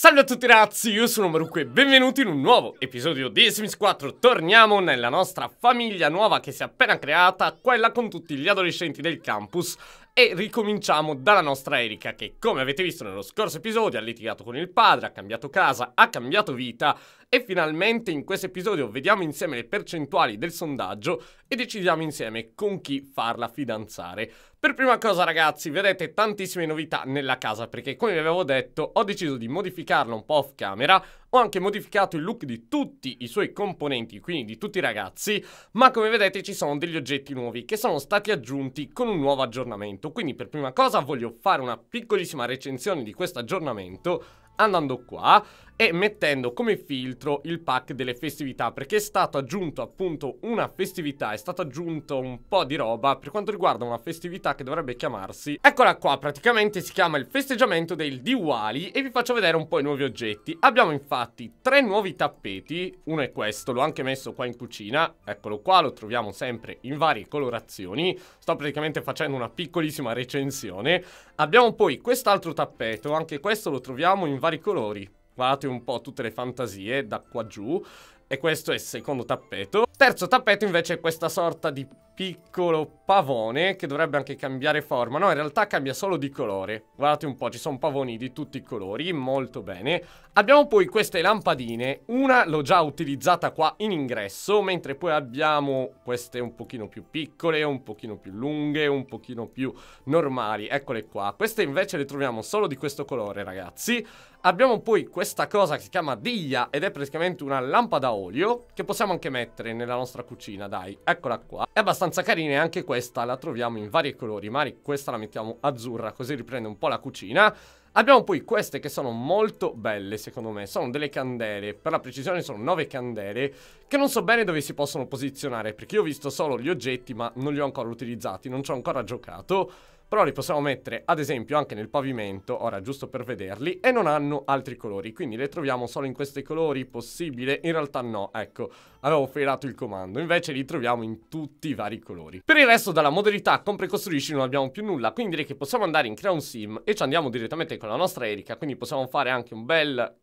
Salve a tutti ragazzi, io sono Marucco e benvenuti in un nuovo episodio di Sims 4 Torniamo nella nostra famiglia nuova che si è appena creata, quella con tutti gli adolescenti del campus e ricominciamo dalla nostra Erika che come avete visto nello scorso episodio ha litigato con il padre, ha cambiato casa, ha cambiato vita e finalmente in questo episodio vediamo insieme le percentuali del sondaggio e decidiamo insieme con chi farla fidanzare per prima cosa ragazzi vedete tantissime novità nella casa perché come vi avevo detto ho deciso di modificarla un po' off camera ho anche modificato il look di tutti i suoi componenti, quindi di tutti i ragazzi, ma come vedete ci sono degli oggetti nuovi che sono stati aggiunti con un nuovo aggiornamento. Quindi per prima cosa voglio fare una piccolissima recensione di questo aggiornamento andando qua e mettendo come filtro il pack delle festività perché è stato aggiunto appunto una festività, è stato aggiunto un po' di roba per quanto riguarda una festività che dovrebbe chiamarsi eccola qua praticamente si chiama il festeggiamento del Diwali e vi faccio vedere un po' i nuovi oggetti abbiamo infatti tre nuovi tappeti uno è questo, l'ho anche messo qua in cucina eccolo qua, lo troviamo sempre in varie colorazioni sto praticamente facendo una piccolissima recensione abbiamo poi quest'altro tappeto anche questo lo troviamo in vari colori squadri, un po' tutte le fantasie da qua giù. E questo è il secondo tappeto. Terzo tappeto invece è questa sorta di piccolo pavone che dovrebbe anche cambiare forma. No, in realtà cambia solo di colore. Guardate un po', ci sono pavoni di tutti i colori, molto bene. Abbiamo poi queste lampadine, una l'ho già utilizzata qua in ingresso, mentre poi abbiamo queste un pochino più piccole, un pochino più lunghe, un pochino più normali. Eccole qua. Queste invece le troviamo solo di questo colore, ragazzi. Abbiamo poi questa cosa che si chiama diglia ed è praticamente una lampada a olio che possiamo anche mettere nella nostra cucina, dai. Eccola qua. È abbastanza abbastanza carina e anche questa la troviamo in vari colori, magari questa la mettiamo azzurra così riprende un po' la cucina. Abbiamo poi queste che sono molto belle secondo me, sono delle candele, per la precisione sono nove candele che non so bene dove si possono posizionare perché io ho visto solo gli oggetti ma non li ho ancora utilizzati, non ci ho ancora giocato però li possiamo mettere ad esempio anche nel pavimento, ora giusto per vederli, e non hanno altri colori, quindi le troviamo solo in questi colori, possibile? In realtà no, ecco, avevo felato il comando, invece li troviamo in tutti i vari colori. Per il resto dalla modalità compra e costruisci non abbiamo più nulla, quindi direi che possiamo andare in crea un sim e ci andiamo direttamente con la nostra Erika, quindi possiamo fare anche un bel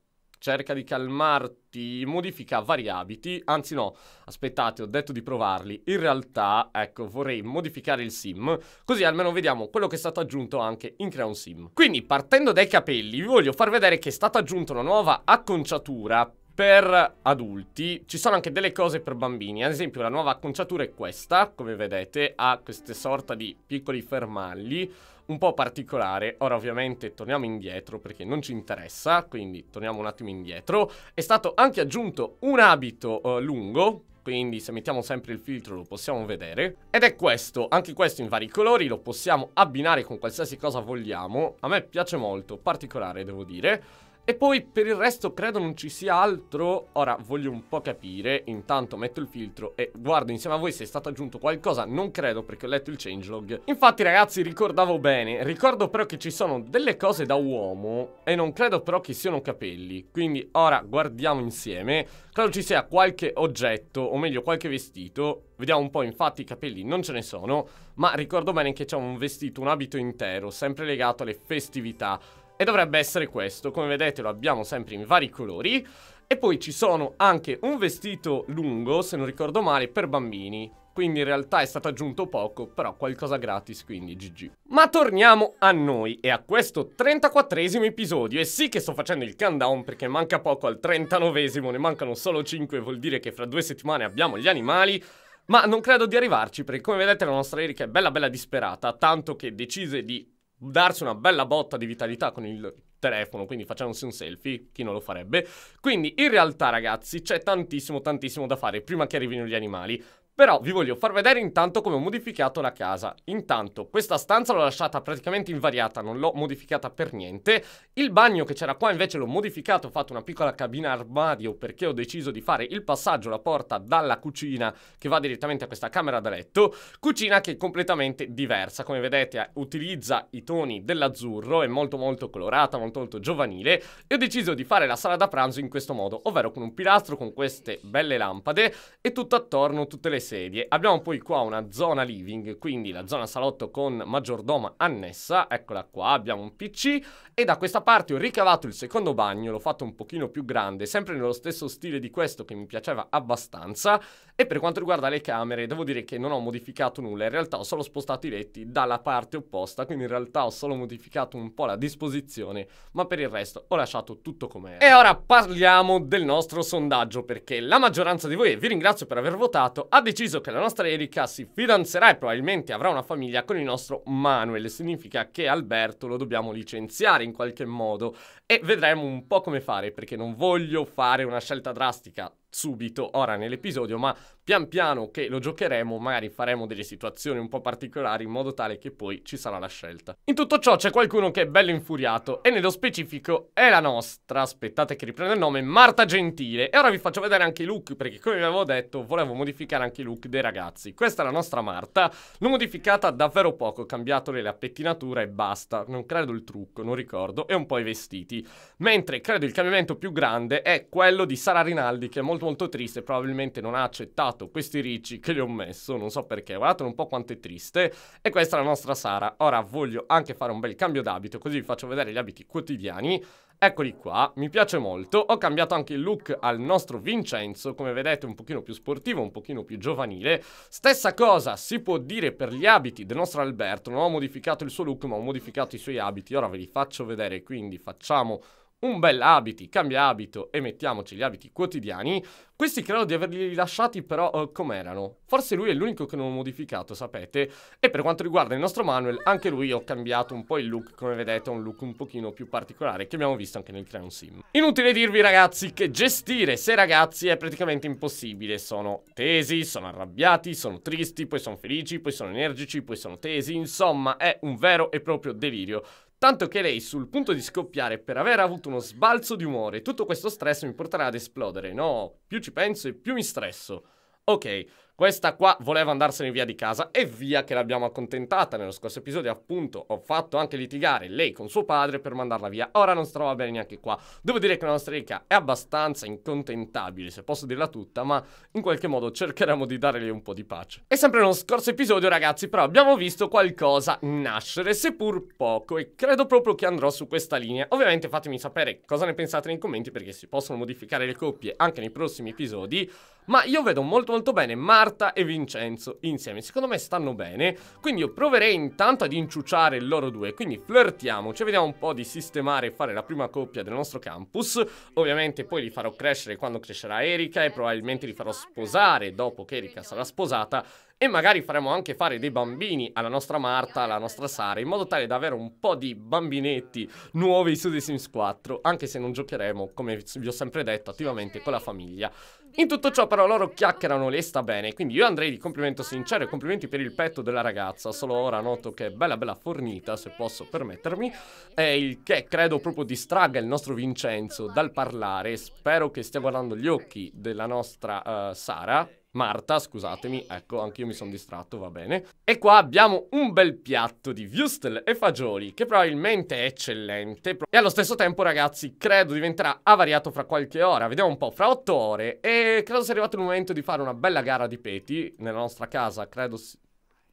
cerca di calmarti, modifica vari abiti, anzi no, aspettate, ho detto di provarli, in realtà, ecco, vorrei modificare il sim, così almeno vediamo quello che è stato aggiunto anche in Crea un sim. Quindi, partendo dai capelli, vi voglio far vedere che è stata aggiunta una nuova acconciatura per adulti ci sono anche delle cose per bambini ad esempio la nuova acconciatura è questa come vedete ha queste sorta di piccoli fermagli un po' particolare. Ora ovviamente torniamo indietro perché non ci interessa, quindi torniamo un attimo indietro. È stato anche aggiunto un abito eh, lungo, quindi se mettiamo sempre il filtro lo possiamo vedere. Ed è questo, anche questo in vari colori, lo possiamo abbinare con qualsiasi cosa vogliamo. A me piace molto, particolare devo dire. E poi per il resto credo non ci sia altro. Ora voglio un po' capire. Intanto metto il filtro e guardo insieme a voi se è stato aggiunto qualcosa. Non credo perché ho letto il changelog. Infatti ragazzi ricordavo bene. Ricordo però che ci sono delle cose da uomo e non credo però che siano capelli. Quindi ora guardiamo insieme. Credo ci sia qualche oggetto o meglio qualche vestito. Vediamo un po' infatti i capelli non ce ne sono. Ma ricordo bene che c'è un vestito, un abito intero sempre legato alle festività e dovrebbe essere questo, come vedete lo abbiamo sempre in vari colori. E poi ci sono anche un vestito lungo, se non ricordo male, per bambini. Quindi in realtà è stato aggiunto poco, però qualcosa gratis, quindi GG. Ma torniamo a noi e a questo 34esimo episodio. E sì che sto facendo il countdown perché manca poco al 39esimo, ne mancano solo 5, vuol dire che fra due settimane abbiamo gli animali. Ma non credo di arrivarci perché come vedete la nostra Erika è bella bella disperata, tanto che decise di darsi una bella botta di vitalità con il telefono, quindi facciamosi un selfie, chi non lo farebbe. Quindi in realtà ragazzi c'è tantissimo tantissimo da fare prima che arrivino gli animali. Però vi voglio far vedere intanto come ho modificato la casa. Intanto, questa stanza l'ho lasciata praticamente invariata, non l'ho modificata per niente. Il bagno che c'era qua invece l'ho modificato, ho fatto una piccola cabina armadio perché ho deciso di fare il passaggio, la porta dalla cucina che va direttamente a questa camera da letto. Cucina che è completamente diversa, come vedete eh, utilizza i toni dell'azzurro, è molto molto colorata, molto molto giovanile. E ho deciso di fare la sala da pranzo in questo modo, ovvero con un pilastro, con queste belle lampade e tutto attorno tutte le sedie. Abbiamo poi qua una zona living, quindi la zona salotto con maggiordoma annessa, eccola qua, abbiamo un PC e da questa parte ho ricavato il secondo bagno, l'ho fatto un pochino più grande, sempre nello stesso stile di questo che mi piaceva abbastanza e per quanto riguarda le camere devo dire che non ho modificato nulla, in realtà ho solo spostato i letti dalla parte opposta, quindi in realtà ho solo modificato un po' la disposizione, ma per il resto ho lasciato tutto com'è. E ora parliamo del nostro sondaggio perché la maggioranza di voi, e vi ringrazio per aver votato, ha deciso deciso che la nostra Erika si fidanzerà e probabilmente avrà una famiglia con il nostro Manuel. Significa che Alberto lo dobbiamo licenziare in qualche modo e vedremo un po' come fare perché non voglio fare una scelta drastica subito, ora nell'episodio, ma pian piano che lo giocheremo magari faremo delle situazioni un po' particolari in modo tale che poi ci sarà la scelta. In tutto ciò c'è qualcuno che è bello infuriato e nello specifico è la nostra, aspettate che riprenda il nome, Marta Gentile. E ora vi faccio vedere anche i look perché come vi avevo detto volevo modificare anche i look dei ragazzi. Questa è la nostra Marta, l'ho modificata davvero poco, ho cambiato la pettinatura e basta, non credo il trucco, non ricordo, e un po' i vestiti. Mentre credo il cambiamento più grande è quello di Sara Rinaldi che è molto molto triste, probabilmente non ha accettato questi ricci che le ho messo, non so perché, guardate un po' quanto è triste. E questa è la nostra Sara. Ora voglio anche fare un bel cambio d'abito, così vi faccio vedere gli abiti quotidiani. Eccoli qua, mi piace molto, ho cambiato anche il look al nostro Vincenzo, come vedete un pochino più sportivo, un pochino più giovanile. Stessa cosa si può dire per gli abiti del nostro Alberto, non ho modificato il suo look ma ho modificato i suoi abiti, ora ve li faccio vedere, quindi facciamo un bel abiti, cambia abito e mettiamoci gli abiti quotidiani. Questi credo di averli lasciati però uh, com'erano. Forse lui è l'unico che non ho modificato, sapete. E per quanto riguarda il nostro Manuel, anche lui ho cambiato un po' il look, come vedete, un look un pochino più particolare che abbiamo visto anche nel Crown Sim. Inutile dirvi ragazzi che gestire sei ragazzi è praticamente impossibile. Sono tesi, sono arrabbiati, sono tristi, poi sono felici, poi sono energici, poi sono tesi. Insomma, è un vero e proprio delirio. Tanto che lei sul punto di scoppiare per aver avuto uno sbalzo di umore, tutto questo stress mi porterà ad esplodere. No, più ci penso e più mi stresso. Ok, questa qua voleva andarsene via di casa e via che l'abbiamo accontentata. Nello scorso episodio appunto ho fatto anche litigare lei con suo padre per mandarla via. Ora non si trova bene neanche qua. Devo dire che la nostra ricca è abbastanza incontentabile, se posso dirla tutta, ma in qualche modo cercheremo di darle un po' di pace. E sempre nello scorso episodio ragazzi però abbiamo visto qualcosa nascere, seppur poco, e credo proprio che andrò su questa linea. Ovviamente fatemi sapere cosa ne pensate nei commenti perché si possono modificare le coppie anche nei prossimi episodi, ma io vedo molto molto bene Mario Marta e Vincenzo insieme. Secondo me stanno bene, quindi io proverei intanto ad inciuciare loro due, quindi flirtiamoci, vediamo un po' di sistemare e fare la prima coppia del nostro campus. Ovviamente poi li farò crescere quando crescerà Erika e probabilmente li farò sposare dopo che Erika sarà sposata e magari faremo anche fare dei bambini alla nostra Marta, alla nostra Sara, in modo tale da avere un po' di bambinetti nuovi su The Sims 4, anche se non giocheremo, come vi ho sempre detto, attivamente con la famiglia. In tutto ciò però loro chiacchierano e sta bene, quindi io andrei di complimento sincero e complimenti per il petto della ragazza, solo ora noto che è bella bella fornita, se posso permettermi, e il che credo proprio distragga il nostro Vincenzo dal parlare, spero che stia guardando gli occhi della nostra uh, Sara, Marta, scusatemi, ecco, anche io mi sono distratto, va bene. E qua abbiamo un bel piatto di würstel e fagioli, che probabilmente è eccellente. E allo stesso tempo, ragazzi, credo diventerà avariato fra qualche ora. Vediamo un po', fra otto ore. E credo sia arrivato il momento di fare una bella gara di peti nella nostra casa, credo... Si...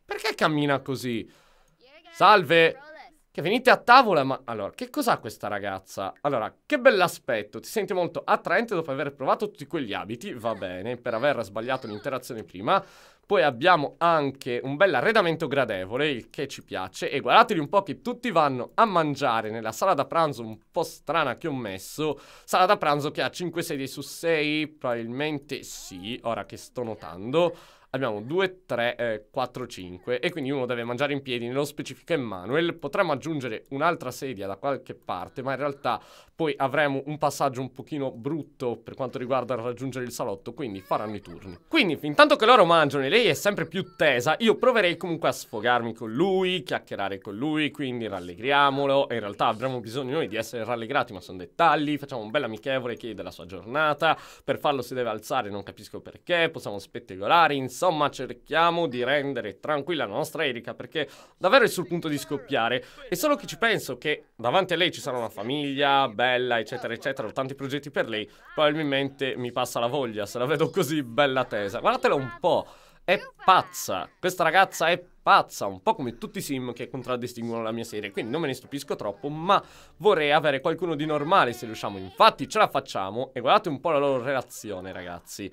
Perché cammina così? Salve! Che venite a tavola, ma... Allora, che cos'ha questa ragazza? Allora, che bell'aspetto, ti senti molto attraente dopo aver provato tutti quegli abiti, va bene, per aver sbagliato l'interazione prima. Poi abbiamo anche un bel arredamento gradevole, il che ci piace. E guardateli un po' che tutti vanno a mangiare nella sala da pranzo un po' strana che ho messo. Sala da pranzo che ha 5 sedie su 6, probabilmente sì, ora che sto notando abbiamo 2, 3, 4, 5 e quindi uno deve mangiare in piedi, nello specifico Emmanuel, potremmo aggiungere un'altra sedia da qualche parte, ma in realtà poi avremo un passaggio un pochino brutto per quanto riguarda raggiungere il salotto, quindi faranno i turni. Quindi, fin tanto che loro mangiano e lei è sempre più tesa, io proverei comunque a sfogarmi con lui, chiacchierare con lui, quindi rallegriamolo, e in realtà avremo bisogno noi di essere rallegrati, ma sono dettagli, facciamo un bel amichevole che della sua giornata, per farlo si deve alzare, non capisco perché, possiamo spettegolare insieme, insomma cerchiamo di rendere tranquilla la nostra Erika perché davvero è sul punto di scoppiare. E solo che ci penso che davanti a lei ci sarà una famiglia, bella, eccetera, eccetera, ho tanti progetti per lei, probabilmente mi passa la voglia se la vedo così bella tesa. Guardatela un po', è pazza, questa ragazza è pazza, un po' come tutti i sim che contraddistinguono la mia serie, quindi non me ne stupisco troppo, ma vorrei avere qualcuno di normale se riusciamo, infatti ce la facciamo e guardate un po' la loro relazione ragazzi.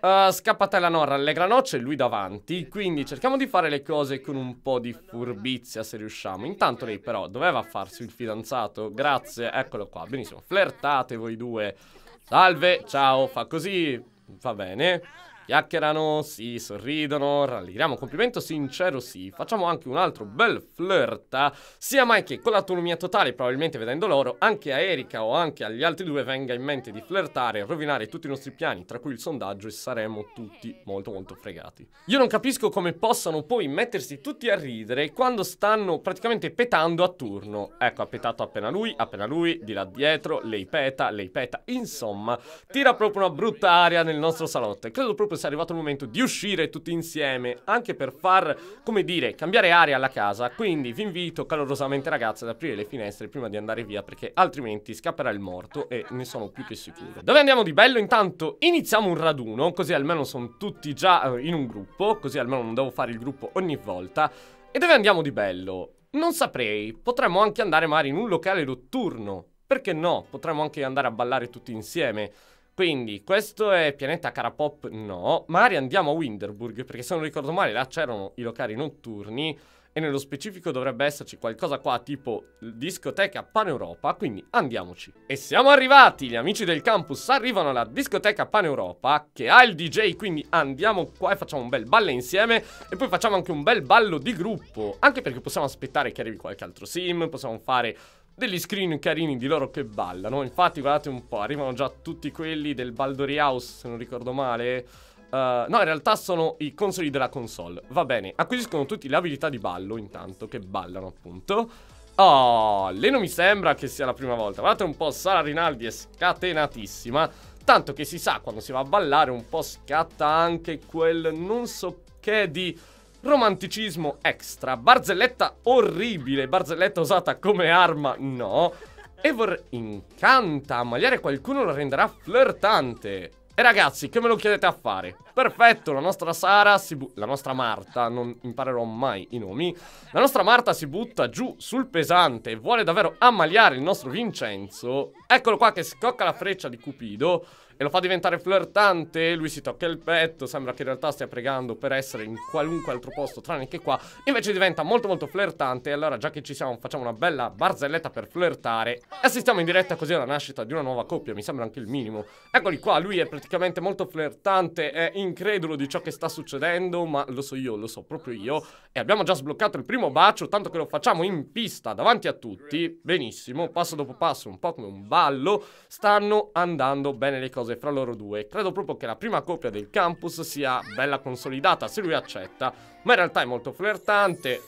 Uh, scappatella no, rallegra no, c'è lui davanti, quindi cerchiamo di fare le cose con un po' di furbizia se riusciamo. Intanto lei però doveva farsi il fidanzato, grazie, eccolo qua, benissimo, flirtate voi due. Salve, ciao, fa così, va bene. Chiacchierano, si sorridono, rallegriamo. Complimento sincero, sì. Facciamo anche un altro bel flirt. Ah. Sia mai che con l'autonomia totale, probabilmente vedendo loro, anche a Erika o anche agli altri due venga in mente di flirtare rovinare tutti i nostri piani, tra cui il sondaggio, e saremo tutti molto molto fregati. Io non capisco come possano poi mettersi tutti a ridere quando stanno praticamente petando a turno. Ecco, ha petato appena lui, appena lui, di là dietro, lei peta, lei peta. Insomma, tira proprio una brutta aria nel nostro salotto e credo proprio forse è arrivato il momento di uscire tutti insieme, anche per far, come dire, cambiare aria alla casa. Quindi vi invito calorosamente ragazzi ad aprire le finestre prima di andare via perché altrimenti scapperà il morto e ne sono più che sicuro. Dove andiamo di bello? Intanto iniziamo un raduno, così almeno sono tutti già eh, in un gruppo, così almeno non devo fare il gruppo ogni volta. E dove andiamo di bello? Non saprei, potremmo anche andare magari in un locale notturno. Perché no? Potremmo anche andare a ballare tutti insieme. Quindi, questo è pianeta Carapop? No. Magari andiamo a Winterburg, perché se non ricordo male là c'erano i locali notturni e nello specifico dovrebbe esserci qualcosa qua tipo discoteca Paneuropa, quindi andiamoci. E siamo arrivati, gli amici del campus arrivano alla discoteca Paneuropa che ha il DJ, quindi andiamo qua e facciamo un bel ballo insieme e poi facciamo anche un bel ballo di gruppo, anche perché possiamo aspettare che arrivi qualche altro sim, possiamo fare degli screen carini di loro che ballano. Infatti, guardate un po', arrivano già tutti quelli del Baldori House, se non ricordo male. Uh, no, in realtà sono i consoli della console. Va bene, acquisiscono tutti le abilità di ballo, intanto, che ballano appunto. Oh, lei non mi sembra che sia la prima volta. Guardate un po', Sara Rinaldi è scatenatissima. Tanto che si sa, quando si va a ballare un po' scatta anche quel non so che di Romanticismo extra. Barzelletta orribile. Barzelletta usata come arma. No. E vorrei... Incanta. Magari qualcuno la renderà flirtante. E ragazzi, che me lo chiedete a fare? Perfetto, la nostra Sara si bu- La nostra Marta, non imparerò mai i nomi. La nostra Marta si butta giù sul pesante e vuole davvero ammaliare il nostro Vincenzo. Eccolo qua che scocca la freccia di Cupido e lo fa diventare flirtante, lui si tocca il petto, sembra che in realtà stia pregando per essere in qualunque altro posto tranne che qua, invece diventa molto molto flirtante e allora già che ci siamo facciamo una bella barzelletta per flirtare e assistiamo in diretta così alla nascita di una nuova coppia, mi sembra anche il minimo. Eccoli qua, lui è praticamente molto flirtante, è incredulo di ciò che sta succedendo, ma lo so io, lo so proprio io e abbiamo già sbloccato il primo bacio, tanto che lo facciamo in pista davanti a tutti, benissimo, passo dopo passo, un po' come un ballo, stanno andando bene le cose cose fra loro due. Credo proprio che la prima coppia del campus sia bella consolidata, se lui accetta, ma in realtà è molto flirtante.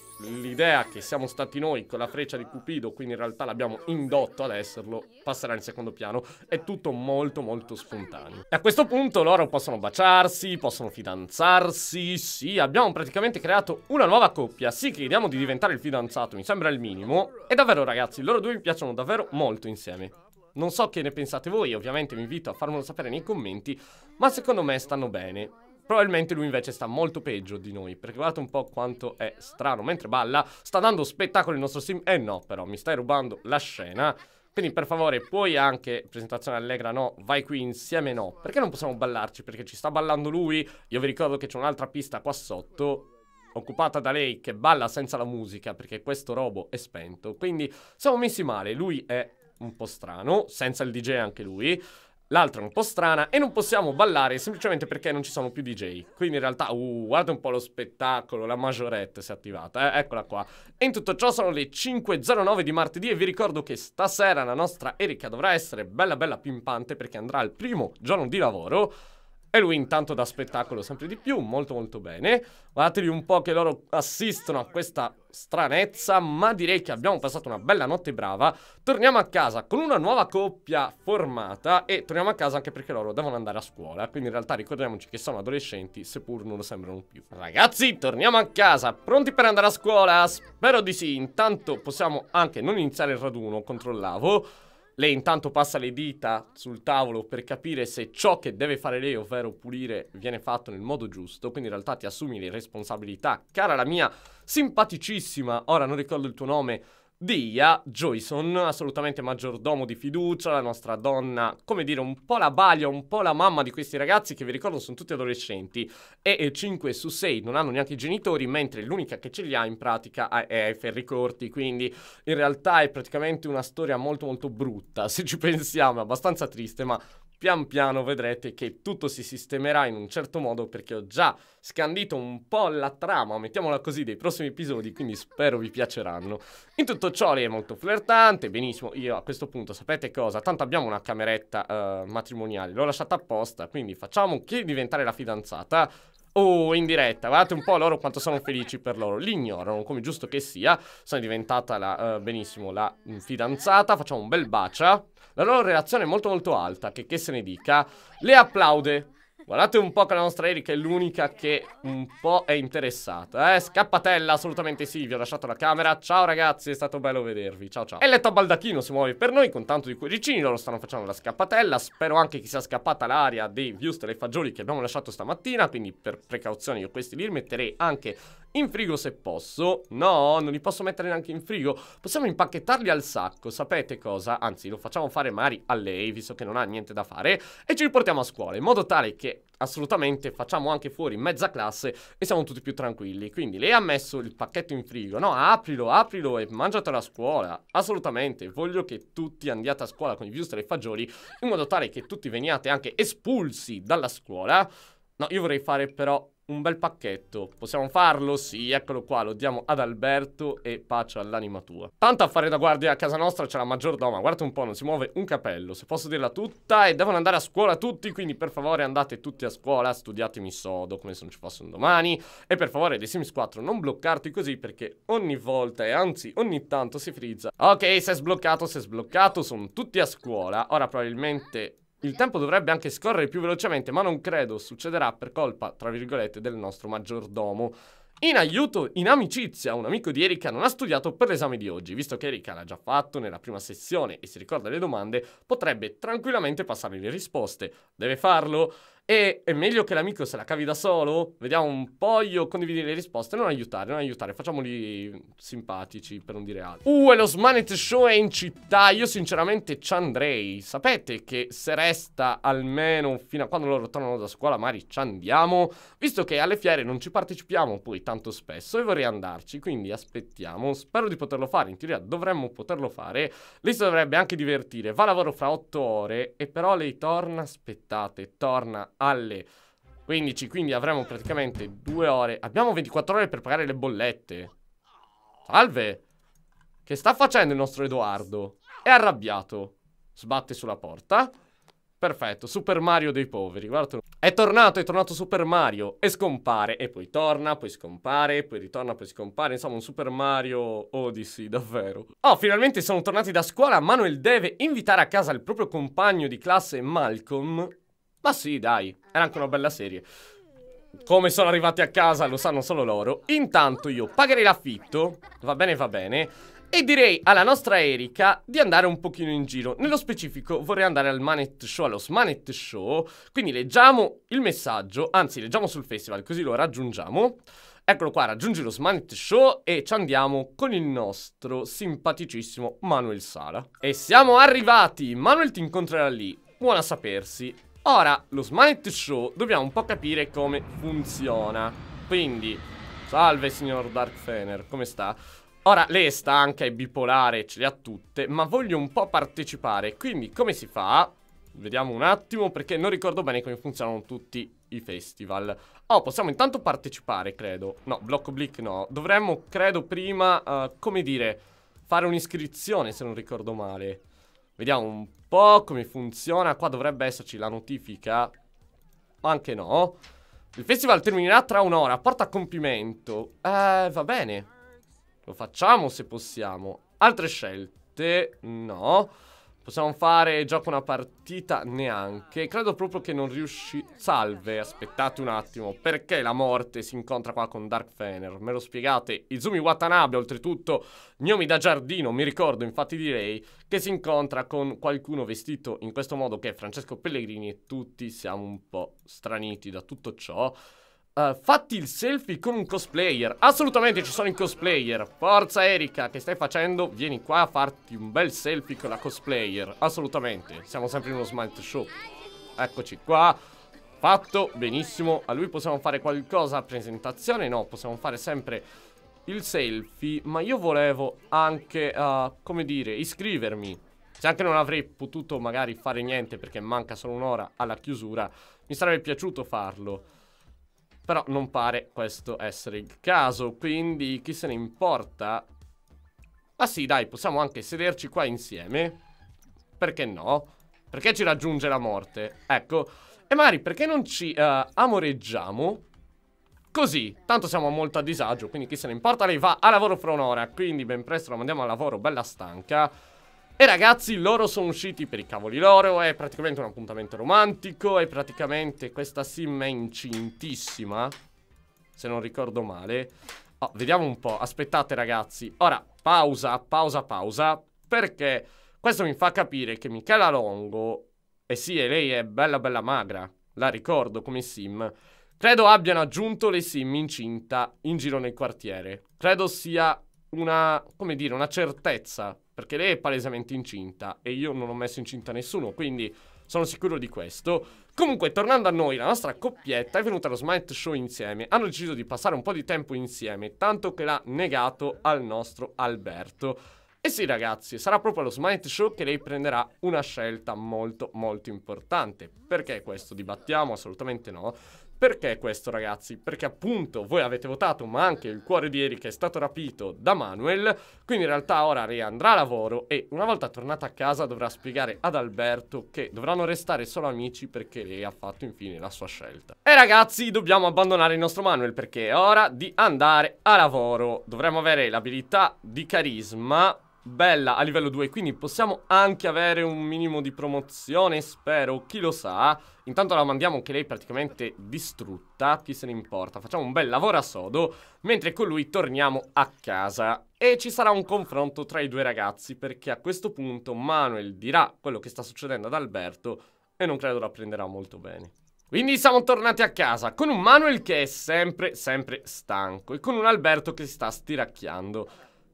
L'idea che siamo stati noi con la freccia di Cupido, quindi in realtà l'abbiamo indotto ad esserlo, passerà in secondo piano. È tutto molto molto spontaneo. E a questo punto loro possono baciarsi, possono fidanzarsi, sì, abbiamo praticamente creato una nuova coppia. Sì, chiediamo di diventare il fidanzato, mi sembra il minimo. E davvero ragazzi, loro due mi piacciono davvero molto insieme. Non so che ne pensate voi, ovviamente vi invito a farmelo sapere nei commenti, ma secondo me stanno bene. Probabilmente lui invece sta molto peggio di noi, perché guardate un po' quanto è strano. Mentre balla, sta dando spettacolo il nostro sim... Eh no, però, mi stai rubando la scena. Quindi per favore puoi anche, presentazione allegra no, vai qui insieme no. Perché non possiamo ballarci? Perché ci sta ballando lui. Io vi ricordo che c'è un'altra pista qua sotto, occupata da lei, che balla senza la musica, perché questo robo è spento. Quindi siamo messi male, lui è un po' strano, senza il DJ anche lui. L'altra è un po' strana e non possiamo ballare semplicemente perché non ci sono più DJ. Quindi in realtà, uh, guarda un po' lo spettacolo, la majorette si è attivata, eh? eccola qua. E in tutto ciò sono le 5.09 di martedì e vi ricordo che stasera la nostra Erika dovrà essere bella bella pimpante perché andrà al primo giorno di lavoro e lui intanto dà spettacolo sempre di più, molto molto bene. Guardatevi un po' che loro assistono a questa stranezza, ma direi che abbiamo passato una bella notte brava. Torniamo a casa con una nuova coppia formata e torniamo a casa anche perché loro devono andare a scuola. Quindi in realtà ricordiamoci che sono adolescenti, seppur non lo sembrano più. Ragazzi, torniamo a casa, pronti per andare a scuola? Spero di sì, intanto possiamo anche non iniziare il raduno, controllavo. Lei intanto passa le dita sul tavolo per capire se ciò che deve fare lei, ovvero pulire, viene fatto nel modo giusto. Quindi in realtà ti assumi le responsabilità. Cara la mia simpaticissima, ora non ricordo il tuo nome, Dia, Joyson, assolutamente maggiordomo di fiducia, la nostra donna, come dire, un po' la balia, un po' la mamma di questi ragazzi che vi ricordo sono tutti adolescenti e 5 su 6 non hanno neanche i genitori, mentre l'unica che ce li ha in pratica è ai ferri corti, quindi in realtà è praticamente una storia molto molto brutta, se ci pensiamo, è abbastanza triste, ma pian piano vedrete che tutto si sistemerà in un certo modo perché ho già scandito un po' la trama, mettiamola così, dei prossimi episodi, quindi spero vi piaceranno. In tutto ciò lei è molto flirtante, benissimo, io a questo punto sapete cosa? Tanto abbiamo una cameretta uh, matrimoniale, l'ho lasciata apposta, quindi facciamo che diventare la fidanzata Oh, in diretta, guardate un po' loro quanto sono felici per loro. Li ignorano, come giusto che sia. Sono diventata la, uh, benissimo la mm, fidanzata. Facciamo un bel bacia. La loro relazione è molto molto alta, che, che se ne dica, le applaude. Guardate un po' che la nostra Erika è l'unica che un po' è interessata. Eh, scappatella, assolutamente sì, vi ho lasciato la camera. Ciao ragazzi, è stato bello vedervi. Ciao ciao. E letto a baldacchino si muove per noi con tanto di cuoricini, loro stanno facendo la scappatella. Spero anche che sia scappata l'aria dei viustel e fagioli che abbiamo lasciato stamattina, quindi per precauzione io questi li rimetterei anche in frigo se posso. No, non li posso mettere neanche in frigo. Possiamo impacchettarli al sacco, sapete cosa? Anzi, lo facciamo fare Mari a lei, visto che non ha niente da fare. E ci riportiamo a scuola, in modo tale che assolutamente facciamo anche fuori mezza classe e siamo tutti più tranquilli. Quindi lei ha messo il pacchetto in frigo. No, aprilo, aprilo e mangiatelo a scuola. Assolutamente, voglio che tutti andiate a scuola con i viuster e i fagioli in modo tale che tutti veniate anche espulsi dalla scuola. No, io vorrei fare però un bel pacchetto. Possiamo farlo? Sì, eccolo qua, lo diamo ad Alberto e pace all'anima tua. Tanto a fare da guardia a casa nostra c'è la maggiordoma, guarda un po', non si muove un capello, se posso dirla tutta, e devono andare a scuola tutti, quindi per favore andate tutti a scuola, studiatemi sodo come se non ci fosse un domani, e per favore dei Sims 4 non bloccarti così perché ogni volta e anzi ogni tanto si frizza. Ok, si è sbloccato, si è sbloccato, sono tutti a scuola, ora probabilmente il tempo dovrebbe anche scorrere più velocemente, ma non credo succederà per colpa, tra virgolette, del nostro maggiordomo. In aiuto, in amicizia, un amico di Erika non ha studiato per l'esame di oggi, visto che Erika l'ha già fatto nella prima sessione e si ricorda le domande, potrebbe tranquillamente passare le risposte. Deve farlo? E è meglio che l'amico se la cavi da solo. Vediamo un po' io condividi le risposte. Non aiutare, non aiutare. Facciamoli simpatici, per non dire altro. Uh, e lo Smanet Show è in città. Io sinceramente ci andrei. Sapete che se resta almeno fino a quando loro tornano da scuola, magari ci andiamo. Visto che alle fiere non ci partecipiamo poi tanto spesso e vorrei andarci. Quindi aspettiamo. Spero di poterlo fare. In teoria dovremmo poterlo fare. Lei si dovrebbe anche divertire. Va a lavoro fra otto ore e però lei torna, aspettate, torna alle 15, quindi avremo praticamente due ore. Abbiamo 24 ore per pagare le bollette. Salve! Che sta facendo il nostro Edoardo? È arrabbiato. Sbatte sulla porta. Perfetto, Super Mario dei poveri, guardatelo. È tornato, è tornato Super Mario e scompare e poi torna, poi scompare, poi ritorna, poi scompare, insomma un Super Mario Odyssey, davvero. Oh, finalmente sono tornati da scuola, Manuel deve invitare a casa il proprio compagno di classe Malcolm ma sì, dai, era anche una bella serie. Come sono arrivati a casa lo sanno solo loro. Intanto io pagherei l'affitto, va bene, va bene, e direi alla nostra Erika di andare un pochino in giro. Nello specifico vorrei andare al Manet Show, allo Smanet Show, quindi leggiamo il messaggio, anzi leggiamo sul festival così lo raggiungiamo. Eccolo qua, raggiungi lo Smanet Show e ci andiamo con il nostro simpaticissimo Manuel Sala. E siamo arrivati! Manuel ti incontrerà lì, buona sapersi. Ora, lo Smite Show dobbiamo un po' capire come funziona. Quindi, salve signor Dark Fener, come sta? Ora, lei sta anche è bipolare, ce le ha tutte, ma voglio un po' partecipare. Quindi, come si fa? Vediamo un attimo, perché non ricordo bene come funzionano tutti i festival. Oh, possiamo intanto partecipare, credo. No, blocco oblique no. Dovremmo, credo, prima, uh, come dire, fare un'iscrizione, se non ricordo male. Vediamo un po' come funziona. Qua dovrebbe esserci la notifica. Ma anche no. Il festival terminerà tra un'ora. Porta a compimento. Eh, va bene. Lo facciamo se possiamo. Altre scelte? No. Possiamo fare gioco una partita neanche. Credo proprio che non riusci... Salve, aspettate un attimo. Perché la morte si incontra qua con Dark Fener? Me lo spiegate? Izumi Watanabe, oltretutto, gnomi da giardino, mi ricordo infatti di lei, che si incontra con qualcuno vestito in questo modo che è Francesco Pellegrini e tutti siamo un po' straniti da tutto ciò. Uh, fatti il selfie con un cosplayer Assolutamente ci sono i cosplayer Forza Erika che stai facendo Vieni qua a farti un bel selfie con la cosplayer Assolutamente Siamo sempre in uno smart show Eccoci qua Fatto benissimo A lui possiamo fare qualcosa a Presentazione no Possiamo fare sempre il selfie Ma io volevo anche uh, Come dire Iscrivermi Se anche non avrei potuto magari fare niente Perché manca solo un'ora alla chiusura Mi sarebbe piaciuto farlo però non pare questo essere il caso, quindi chi se ne importa? Ah sì, dai, possiamo anche sederci qua insieme. Perché no? Perché ci raggiunge la morte? Ecco. E Mari, perché non ci uh, amoreggiamo? Così, tanto siamo molto a disagio, quindi chi se ne importa, lei va a lavoro fra un'ora, quindi ben presto la mandiamo a lavoro, bella stanca. E ragazzi, loro sono usciti per i cavoli loro, è praticamente un appuntamento romantico, è praticamente questa sim è incintissima, se non ricordo male. Oh, vediamo un po', aspettate ragazzi. Ora, pausa, pausa, pausa, perché questo mi fa capire che Michela Longo, e sì, e lei è bella bella magra, la ricordo come sim, credo abbiano aggiunto le sim incinta in giro nel quartiere. Credo sia una, come dire, una certezza, perché lei è palesemente incinta e io non ho messo incinta nessuno, quindi sono sicuro di questo. Comunque, tornando a noi, la nostra coppietta è venuta allo Smite Show insieme. Hanno deciso di passare un po' di tempo insieme, tanto che l'ha negato al nostro Alberto. E eh sì ragazzi, sarà proprio lo Smite Show che lei prenderà una scelta molto molto importante. Perché questo dibattiamo? Assolutamente no. Perché questo ragazzi? Perché appunto voi avete votato ma anche il cuore di Erika è stato rapito da Manuel Quindi in realtà ora riandrà a lavoro e una volta tornata a casa dovrà spiegare ad Alberto che dovranno restare solo amici perché lei ha fatto infine la sua scelta E ragazzi dobbiamo abbandonare il nostro Manuel perché è ora di andare a lavoro Dovremmo avere l'abilità di carisma bella a livello 2 Quindi possiamo anche avere un minimo di promozione, spero, chi lo sa Intanto la mandiamo anche lei praticamente distrutta, chi se ne importa Facciamo un bel lavoro a sodo, mentre con lui torniamo a casa E ci sarà un confronto tra i due ragazzi Perché a questo punto Manuel dirà quello che sta succedendo ad Alberto E non credo la prenderà molto bene quindi siamo tornati a casa con un Manuel che è sempre, sempre stanco e con un Alberto che si sta stiracchiando.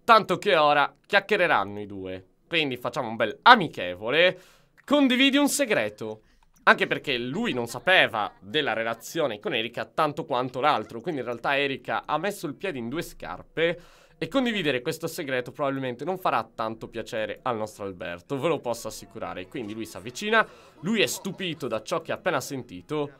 Tanto che ora chiacchiereranno i due. Quindi facciamo un bel amichevole. Condividi un segreto. Anche perché lui non sapeva della relazione con Erika tanto quanto l'altro. Quindi in realtà Erika ha messo il piede in due scarpe. E condividere questo segreto probabilmente non farà tanto piacere al nostro Alberto, ve lo posso assicurare. Quindi lui si avvicina, lui è stupito da ciò che ha appena sentito.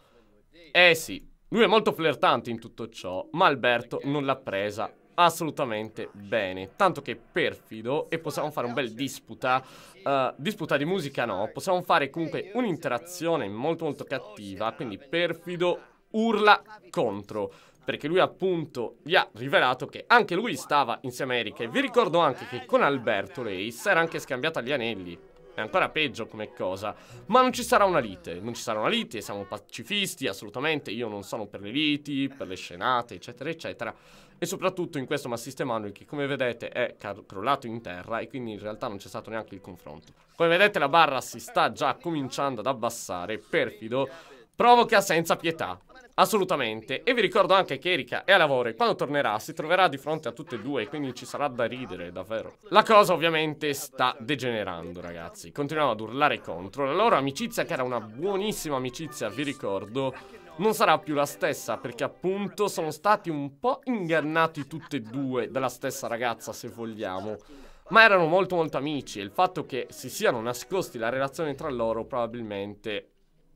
Eh sì, lui è molto flirtante in tutto ciò, ma Alberto non l'ha presa assolutamente bene. Tanto che perfido e possiamo fare un bel disputa. Uh, disputa di musica no, possiamo fare comunque un'interazione molto molto cattiva. Quindi perfido urla contro. Perché lui appunto gli ha rivelato che anche lui stava insieme a Erika. E vi ricordo anche che con Alberto lei si era anche scambiata gli anelli. È ancora peggio come cosa. Ma non ci sarà una lite. Non ci sarà una lite, siamo pacifisti, assolutamente. Io non sono per le liti, per le scenate, eccetera, eccetera e soprattutto in questo Massiste Manuel che come vedete è crollato in terra e quindi in realtà non c'è stato neanche il confronto. Come vedete la barra si sta già cominciando ad abbassare, perfido, provoca senza pietà. Assolutamente, e vi ricordo anche che Erika è a lavoro e quando tornerà si troverà di fronte a tutte e due, quindi ci sarà da ridere, davvero. La cosa ovviamente sta degenerando, ragazzi. Continuiamo ad urlare contro. La loro amicizia, che era una buonissima amicizia, vi ricordo, non sarà più la stessa perché appunto sono stati un po' ingannati tutti e due dalla stessa ragazza se vogliamo ma erano molto molto amici e il fatto che si siano nascosti la relazione tra loro probabilmente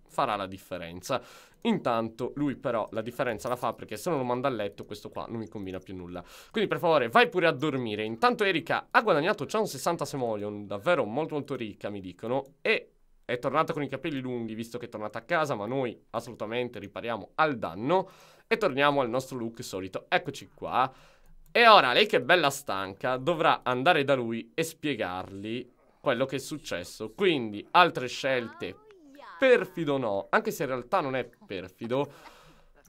farà la differenza. Intanto lui però la differenza la fa perché se non lo manda a letto questo qua non mi combina più nulla. Quindi per favore vai pure a dormire. Intanto Erika ha guadagnato già un 60 Semolion, davvero molto molto ricca mi dicono, e è tornata con i capelli lunghi visto che è tornata a casa, ma noi assolutamente ripariamo al danno e torniamo al nostro look solito. Eccoci qua. E ora lei che è bella stanca dovrà andare da lui e spiegargli quello che è successo. Quindi altre scelte perfido no, anche se in realtà non è perfido.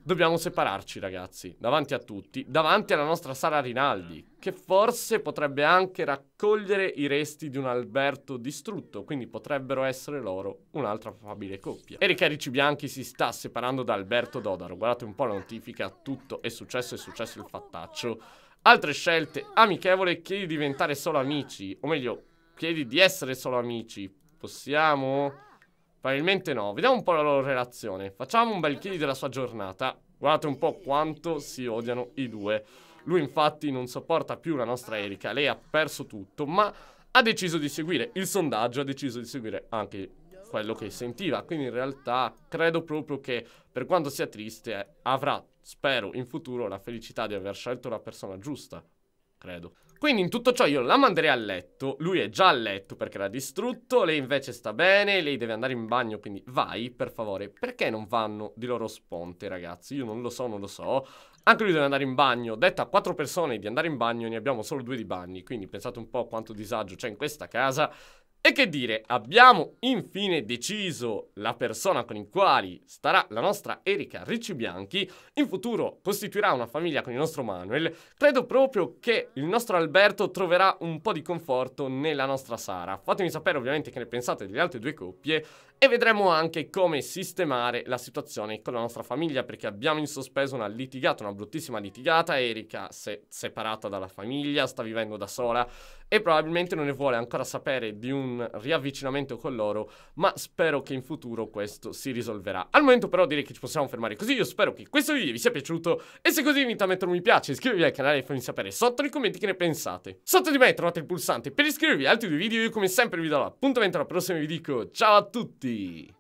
Dobbiamo separarci, ragazzi, davanti a tutti, davanti alla nostra Sara Rinaldi, che forse potrebbe anche raccogliere i resti di un Alberto distrutto, quindi potrebbero essere loro un'altra probabile coppia. Erika Ricci Bianchi si sta separando da Alberto Dodaro, guardate un po' la notifica, tutto è successo, è successo il fattaccio. Altre scelte, amichevole, chiedi di diventare solo amici, o meglio, chiedi di essere solo amici. Possiamo... Probabilmente no. Vediamo un po' la loro relazione. Facciamo un bel kill della sua giornata. Guardate un po' quanto si odiano i due. Lui infatti non sopporta più la nostra Erika, lei ha perso tutto, ma ha deciso di seguire il sondaggio, ha deciso di seguire anche quello che sentiva. Quindi in realtà credo proprio che per quanto sia triste avrà, spero, in futuro la felicità di aver scelto la persona giusta. Credo. Quindi in tutto ciò io la manderei a letto, lui è già a letto perché l'ha distrutto, lei invece sta bene, lei deve andare in bagno, quindi vai per favore. Perché non vanno di loro sponte ragazzi? Io non lo so, non lo so. Anche lui deve andare in bagno, detta a quattro persone di andare in bagno, ne abbiamo solo due di bagni, quindi pensate un po' quanto disagio c'è in questa casa. E che dire, abbiamo infine deciso la persona con i quali starà la nostra Erika Ricci Bianchi, in futuro costituirà una famiglia con il nostro Manuel, credo proprio che il nostro Alberto troverà un po' di conforto nella nostra Sara. Fatemi sapere ovviamente che ne pensate delle altre due coppie e vedremo anche come sistemare la situazione con la nostra famiglia perché abbiamo in sospeso una litigata, una bruttissima litigata, Erika si è separata dalla famiglia, sta vivendo da sola e probabilmente non ne vuole ancora sapere di un riavvicinamento con loro, ma spero che in futuro questo si risolverà. Al momento però direi che ci possiamo fermare così, io spero che questo video vi sia piaciuto e se così vi invito a mettere un mi piace, iscrivetevi al canale e fammi sapere sotto nei commenti che ne pensate. Sotto di me trovate il pulsante per iscrivervi a altri due video, io come sempre vi do l'appuntamento alla prossima e vi dico ciao a tutti! the